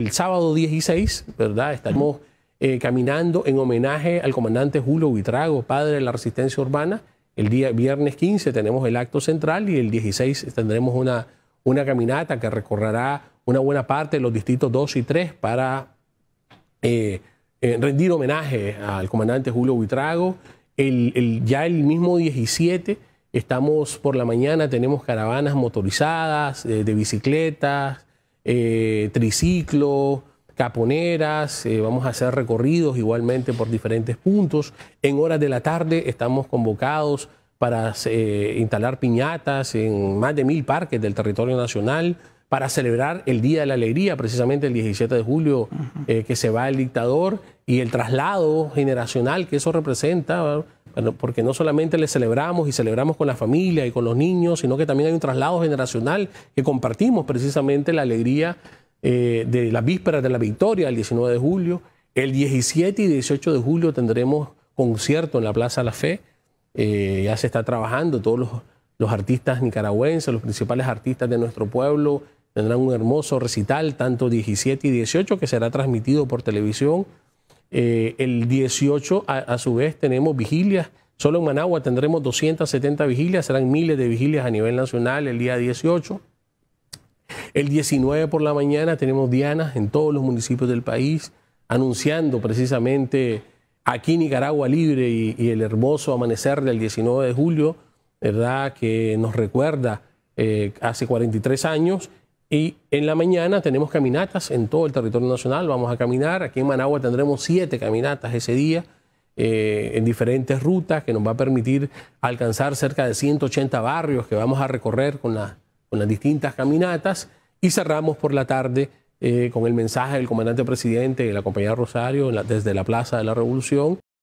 el sábado 16, ¿verdad? estamos eh, caminando en homenaje al comandante Julio Buitrago, padre de la resistencia urbana. El día viernes 15 tenemos el acto central y el 16 tendremos una, una caminata que recorrerá una buena parte de los distritos 2 y 3 para eh, eh, rendir homenaje al comandante Julio Buitrago. ya el mismo 17 estamos por la mañana, tenemos caravanas motorizadas, de bicicletas, eh, triciclos, caponeras, eh, vamos a hacer recorridos igualmente por diferentes puntos. En horas de la tarde estamos convocados para eh, instalar piñatas en más de mil parques del territorio nacional, para celebrar el Día de la Alegría, precisamente el 17 de julio, que se va el dictador, y el traslado generacional que eso representa porque no solamente le celebramos y celebramos con la familia y con los niños, sino que también hay un traslado generacional que compartimos precisamente la alegría eh, de la víspera de la victoria, el 19 de julio. El 17 y 18 de julio tendremos concierto en la Plaza La Fe. Eh, ya se está trabajando, todos los, los artistas nicaragüenses, los principales artistas de nuestro pueblo, tendrán un hermoso recital, tanto 17 y 18, que será transmitido por televisión eh, el 18, a, su vez, tenemos vigilias. Solo en Managua tendremos 270 vigilias, serán miles de vigilias a nivel nacional el día 18. El 19 por la mañana tenemos dianas en todos los municipios del país, anunciando precisamente aquí Nicaragua Libre y, el hermoso amanecer del 19 de julio, ¿verdad? Que nos recuerda eh, hace 43 años y en la mañana tenemos caminatas en todo el territorio nacional, vamos a caminar, aquí en Managua tendremos siete caminatas ese día. Eh, en diferentes rutas que nos va a permitir alcanzar cerca de 180 barrios que vamos a recorrer con, las distintas caminatas y cerramos por la tarde eh, con el mensaje del comandante presidente y la compañía Rosario desde la Plaza de la Revolución.